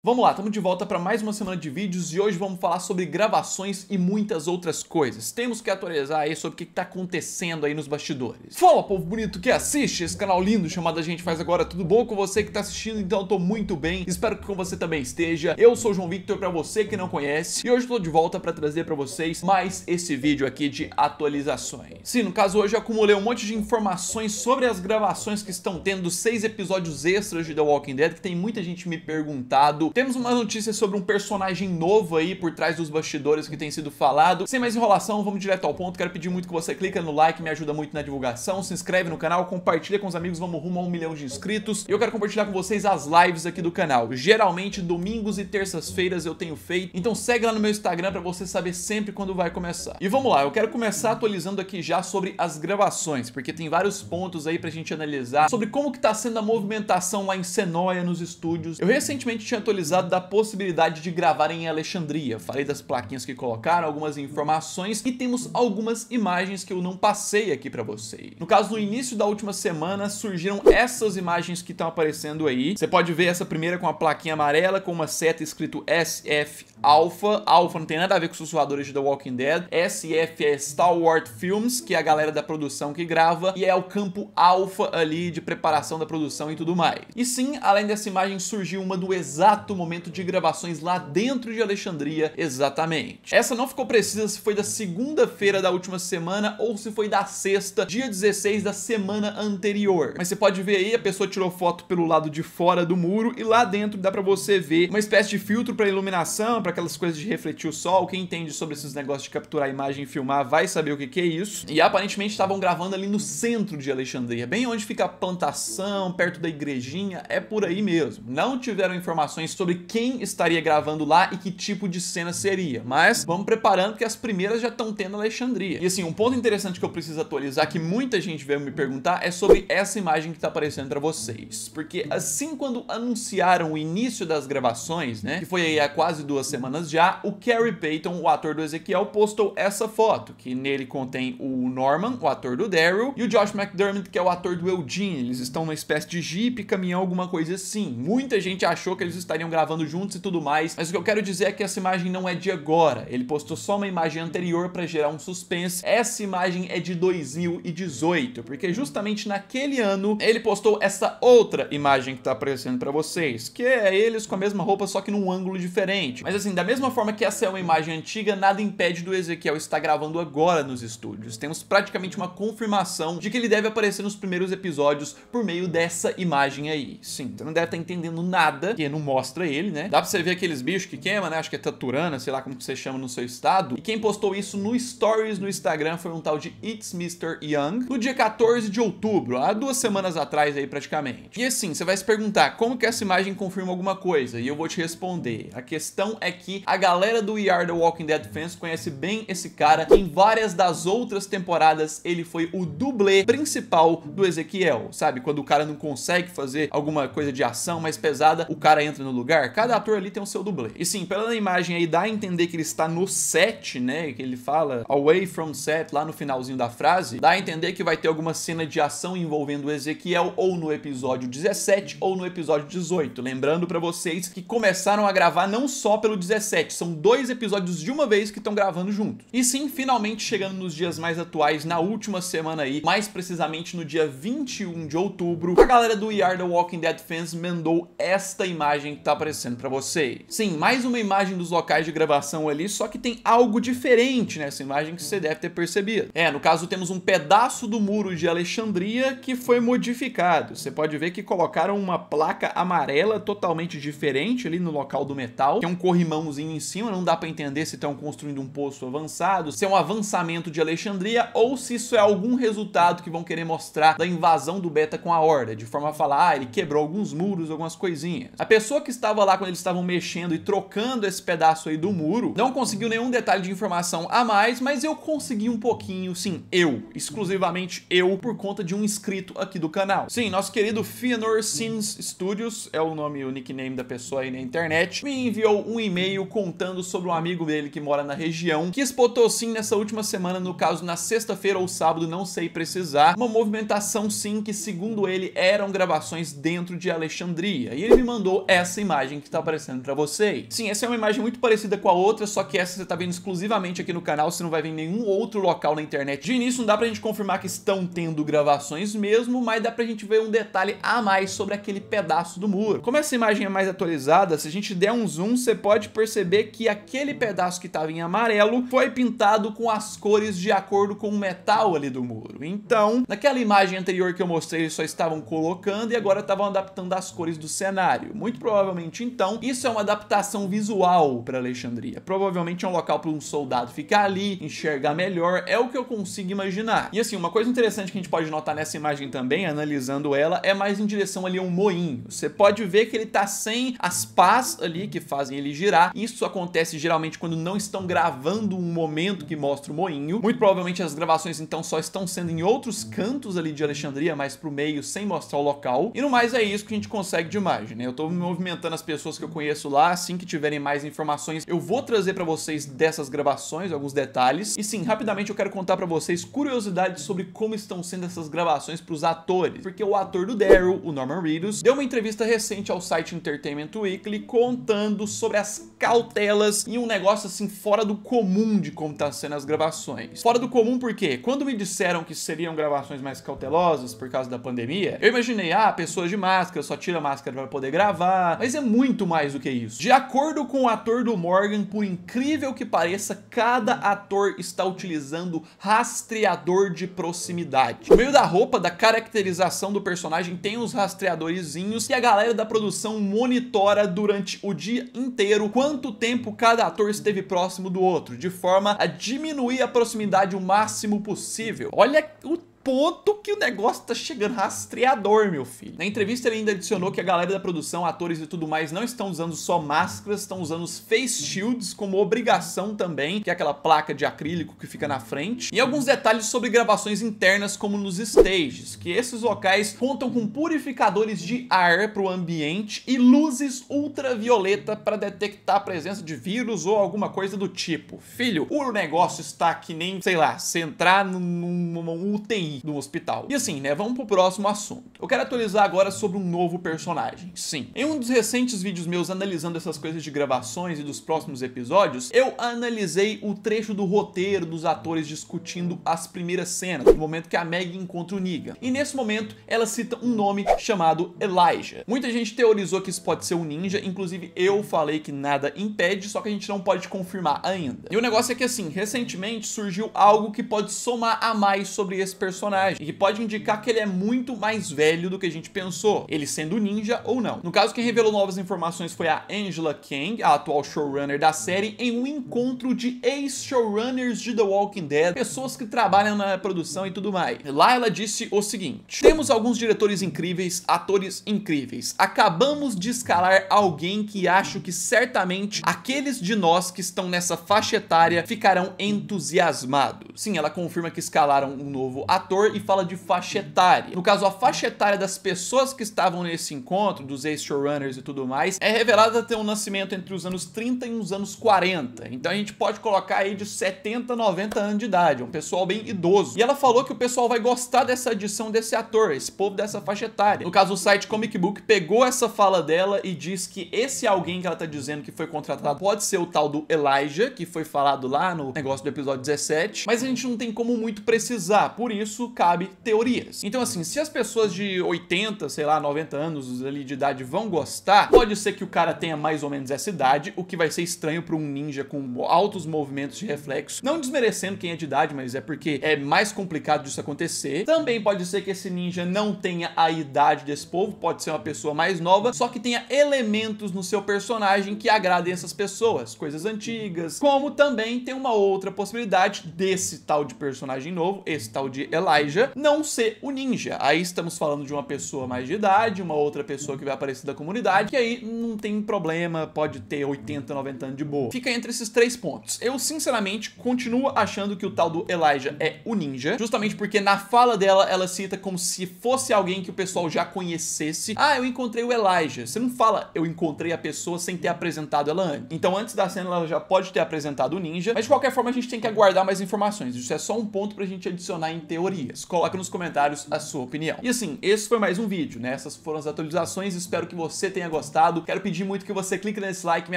Vamos lá, estamos de volta para mais uma semana de vídeos e hoje vamos falar sobre gravações e muitas outras coisas. Temos que atualizar aí sobre o que está acontecendo aí nos bastidores. Fala, povo bonito que assiste esse canal lindo chamado A Gente Faz Agora. Tudo bom com você que está assistindo? Então eu tô muito bem, espero que com você também esteja. Eu sou o João Victor, para você que não conhece, e hoje estou de volta para trazer para vocês mais esse vídeo aqui de atualizações. Sim, no caso hoje eu acumulei um monte de informações sobre as gravações que estão tendo, seis episódios extras de The Walking Dead, que tem muita gente me perguntado temos uma notícia sobre um personagem novo aí por trás dos bastidores que tem sido falado. Sem mais enrolação, vamos direto ao ponto. Quero pedir muito que você clica no like, me ajuda muito na divulgação, se inscreve no canal, compartilha com os amigos, vamos rumo a um milhão de inscritos. E eu quero compartilhar com vocês as lives aqui do canal. Geralmente, domingos e terças-feiras eu tenho feito, então segue lá no meu Instagram para você saber sempre quando vai começar. E vamos lá, eu quero começar atualizando aqui já sobre as gravações, porque tem vários pontos aí pra gente analisar sobre como que tá sendo a movimentação lá em Senoia, nos estúdios. Eu recentemente tinha atualizado atualizado da possibilidade de gravar em Alexandria. Falei das plaquinhas que colocaram, algumas informações e temos algumas imagens que eu não passei aqui para vocês. No caso, no início da última semana surgiram essas imagens que estão aparecendo aí. Você pode ver essa primeira com a plaquinha amarela com uma seta escrito SF Alpha. Alpha não tem nada a ver com os sussurradores de The Walking Dead. SF é Star Wars Films, que é a galera da produção que grava, e é o campo alfa ali de preparação da produção e tudo mais. E sim, além dessa imagem surgiu uma do exato momento de gravações lá dentro de Alexandria, exatamente. Essa não ficou precisa se foi da segunda-feira da última semana ou se foi da sexta, dia 16 da semana anterior. Mas você pode ver aí, a pessoa tirou foto pelo lado de fora do muro e lá dentro dá pra você ver uma espécie de filtro pra iluminação, para aquelas coisas de refletir o sol. Quem entende sobre esses negócios de capturar a imagem e filmar vai saber o que, que é isso. E aparentemente estavam gravando ali no centro de Alexandria, bem onde fica a plantação, perto da igrejinha, é por aí mesmo. Não tiveram informações sobre quem estaria gravando lá e que tipo de cena seria, mas vamos preparando que as primeiras já estão tendo Alexandria. E assim, um ponto interessante que eu preciso atualizar, que muita gente veio me perguntar, é sobre essa imagem que está aparecendo para vocês. Porque assim, quando anunciaram o início das gravações, né, que foi aí há quase duas semanas, semanas já, o Kerry Payton, o ator do Ezequiel, postou essa foto, que nele contém o Norman, o ator do Daryl, e o Josh McDermott, que é o ator do Eugene. Eles estão numa espécie de jipe, caminhão, alguma coisa assim. Muita gente achou que eles estariam gravando juntos e tudo mais, mas o que eu quero dizer é que essa imagem não é de agora. Ele postou só uma imagem anterior para gerar um suspense. Essa imagem é de 2018, porque justamente naquele ano ele postou essa outra imagem que tá aparecendo para vocês, que é eles com a mesma roupa, só que num ângulo diferente. Mas assim, assim, da mesma forma que essa é uma imagem antiga, nada impede do Ezequiel estar gravando agora nos estúdios. Temos praticamente uma confirmação de que ele deve aparecer nos primeiros episódios por meio dessa imagem aí. Sim, você não deve estar tá entendendo nada, que não mostra ele, né? Dá pra você ver aqueles bichos que queima, né? Acho que é taturana, sei lá como que você chama no seu estado. E quem postou isso no Stories no Instagram foi um tal de It's Mr. Young, no dia 14 de outubro, há duas semanas atrás aí praticamente. E assim, você vai se perguntar, como que essa imagem confirma alguma coisa? E eu vou te responder. A questão é aqui, a galera do We Are The Walking Dead fans conhece bem esse cara. Em várias das outras temporadas, ele foi o dublê principal do Ezequiel, sabe? Quando o cara não consegue fazer alguma coisa de ação mais pesada, o cara entra no lugar. Cada ator ali tem o seu dublê. E sim, pela imagem aí, dá a entender que ele está no set, né? Que ele fala away from set lá no finalzinho da frase. Dá a entender que vai ter alguma cena de ação envolvendo o Ezequiel ou no episódio 17 ou no episódio 18. Lembrando para vocês que começaram a gravar não só pelo 17, 17. São dois episódios de uma vez que estão gravando junto. E sim, finalmente chegando nos dias mais atuais, na última semana aí, mais precisamente no dia 21 de outubro, a galera do We The Walking Dead fans mandou esta imagem que tá aparecendo para vocês. Sim, mais uma imagem dos locais de gravação ali, só que tem algo diferente nessa imagem que você deve ter percebido. É, no caso temos um pedaço do muro de Alexandria que foi modificado. Você pode ver que colocaram uma placa amarela totalmente diferente ali no local do metal, que é um corrimão balãozinho em cima, não dá para entender se estão construindo um poço avançado, se é um avançamento de Alexandria ou se isso é algum resultado que vão querer mostrar da invasão do Beta com a Horda, de forma a falar, ah, ele quebrou alguns muros, algumas coisinhas. A pessoa que estava lá quando eles estavam mexendo e trocando esse pedaço aí do muro, não conseguiu nenhum detalhe de informação a mais, mas eu consegui um pouquinho, sim, eu, exclusivamente eu, por conta de um inscrito aqui do canal. Sim, nosso querido Fianor Sins Studios, é o nome, o nickname da pessoa aí na internet, me enviou um e-mail e-mail contando sobre um amigo dele que mora na região, que espotou sim nessa última semana, no caso na sexta-feira ou sábado, não sei precisar, uma movimentação sim que segundo ele eram gravações dentro de Alexandria. E ele me mandou essa imagem que tá aparecendo para vocês. Sim, essa é uma imagem muito parecida com a outra, só que essa você tá vendo exclusivamente aqui no canal, você não vai ver em nenhum outro local na internet. De início não dá pra gente confirmar que estão tendo gravações mesmo, mas dá pra gente ver um detalhe a mais sobre aquele pedaço do muro. Como essa imagem é mais atualizada, se a gente der um zoom, você pode perceber que aquele pedaço que estava em amarelo foi pintado com as cores de acordo com o metal ali do muro. Então, naquela imagem anterior que eu mostrei, eles só estavam colocando e agora estavam adaptando as cores do cenário. Muito provavelmente, então, isso é uma adaptação visual para Alexandria. Provavelmente é um local para um soldado ficar ali, enxergar melhor, é o que eu consigo imaginar. E assim, uma coisa interessante que a gente pode notar nessa imagem também, analisando ela, é mais em direção ali a um moinho. Você pode ver que ele tá sem as pás ali que fazem ele girar, tirar. Isso acontece geralmente quando não estão gravando um momento que mostra o moinho. Muito provavelmente as gravações então só estão sendo em outros cantos ali de Alexandria, mais pro meio, sem mostrar o local. E no mais é isso que a gente consegue de imagem, né? Eu tô movimentando as pessoas que eu conheço lá, assim que tiverem mais informações, eu vou trazer para vocês dessas gravações alguns detalhes. E sim, rapidamente eu quero contar para vocês curiosidades sobre como estão sendo essas gravações para os atores, porque o ator do Daryl, o Norman Reedus, deu uma entrevista recente ao site Entertainment Weekly contando sobre as cautelas e um negócio assim fora do comum de como tá sendo as gravações. Fora do comum porque quando me disseram que seriam gravações mais cautelosas por causa da pandemia, eu imaginei, ah, pessoas de máscara, só tira máscara para poder gravar, mas é muito mais do que isso. De acordo com o ator do Morgan, por incrível que pareça, cada ator está utilizando rastreador de proximidade. No meio da roupa, da caracterização do personagem, tem uns rastreadorzinhos que a galera da produção monitora durante o dia inteiro quando quanto tempo cada ator esteve próximo do outro, de forma a diminuir a proximidade o máximo possível. Olha o ponto que o negócio tá chegando rastreador, meu filho. Na entrevista ele ainda adicionou que a galera da produção, atores e tudo mais não estão usando só máscaras, estão usando os face shields como obrigação também, que é aquela placa de acrílico que fica na frente. E alguns detalhes sobre gravações internas como nos stages, que esses locais contam com purificadores de ar para o ambiente e luzes ultravioleta para detectar a presença de vírus ou alguma coisa do tipo. Filho, o negócio está que nem, sei lá, se entrar num UTI do hospital. E assim, né, vamos pro próximo assunto. Eu quero atualizar agora sobre um novo personagem. Sim, em um dos recentes vídeos meus analisando essas coisas de gravações e dos próximos episódios, eu analisei o trecho do roteiro dos atores discutindo as primeiras cenas, no momento que a Meg encontra o Negan. E nesse momento, ela cita um nome chamado Elijah. Muita gente teorizou que isso pode ser um ninja, inclusive eu falei que nada impede, só que a gente não pode confirmar ainda. E o negócio é que assim, recentemente surgiu algo que pode somar a mais sobre esse personagem personagem, e que pode indicar que ele é muito mais velho do que a gente pensou, ele sendo ninja ou não. No caso, quem revelou novas informações foi a Angela Kang, a atual showrunner da série, em um encontro de ex-showrunners de The Walking Dead, pessoas que trabalham na produção e tudo mais. Lá ela disse o seguinte, temos alguns diretores incríveis, atores incríveis, acabamos de escalar alguém que acho que certamente aqueles de nós que estão nessa faixa etária ficarão entusiasmados. Sim, ela confirma que escalaram um novo ator, setor e fala de faixa etária. No caso, a faixa etária das pessoas que estavam nesse encontro, dos ex-showrunners e tudo mais, é revelada ter um nascimento entre os anos 30 e os anos 40. Então a gente pode colocar aí de 70 a 90 anos de idade, um pessoal bem idoso. E ela falou que o pessoal vai gostar dessa adição desse ator, esse povo dessa faixa etária. No caso, o site Comic Book pegou essa fala dela e diz que esse alguém que ela tá dizendo que foi contratado pode ser o tal do Elijah, que foi falado lá no negócio do episódio 17, mas a gente não tem como muito precisar, por isso isso cabe teorias. Então assim, se as pessoas de 80, sei lá, 90 anos ali de idade vão gostar, pode ser que o cara tenha mais ou menos essa idade, o que vai ser estranho para um ninja com altos movimentos de reflexo. Não desmerecendo quem é de idade, mas é porque é mais complicado disso acontecer. Também pode ser que esse ninja não tenha a idade desse povo, pode ser uma pessoa mais nova, só que tenha elementos no seu personagem que agradem essas pessoas, coisas antigas, como também tem uma outra possibilidade desse tal de personagem novo, esse tal de Ela Elijah não ser o ninja. Aí estamos falando de uma pessoa mais de idade, uma outra pessoa que vai aparecer da comunidade, que aí não tem problema, pode ter 80, 90 anos de boa. Fica entre esses três pontos. Eu, sinceramente, continuo achando que o tal do Elijah é o ninja, justamente porque na fala dela, ela cita como se fosse alguém que o pessoal já conhecesse. Ah, eu encontrei o Elijah. Você não fala, eu encontrei a pessoa sem ter apresentado ela antes. Então, antes da cena, ela já pode ter apresentado o ninja, mas de qualquer forma, a gente tem que aguardar mais informações. Isso é só um ponto pra gente adicionar em teoria teorias. Coloca nos comentários a sua opinião. E assim, esse foi mais um vídeo, né? Essas foram as atualizações, espero que você tenha gostado. Quero pedir muito que você clique nesse like, me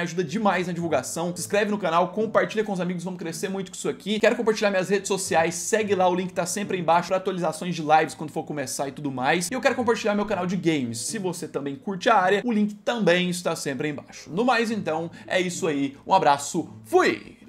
ajuda demais na divulgação. Se inscreve no canal, compartilha com os amigos, vamos crescer muito com isso aqui. Quero compartilhar minhas redes sociais, segue lá, o link tá sempre aí embaixo para atualizações de lives quando for começar e tudo mais. E eu quero compartilhar meu canal de games. Se você também curte a área, o link também está sempre aí embaixo. No mais, então, é isso aí. Um abraço, fui!